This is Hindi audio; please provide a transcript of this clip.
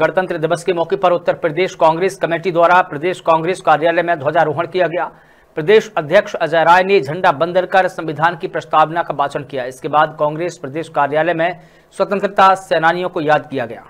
गणतंत्र दिवस के मौके पर उत्तर प्रदेश कांग्रेस कमेटी द्वारा प्रदेश कांग्रेस कार्यालय में ध्वजारोहण किया गया प्रदेश अध्यक्ष अजय राय ने झंडा बंदर कर संविधान की प्रस्तावना का वाचन किया इसके बाद कांग्रेस प्रदेश कार्यालय में स्वतंत्रता सेनानियों को याद किया गया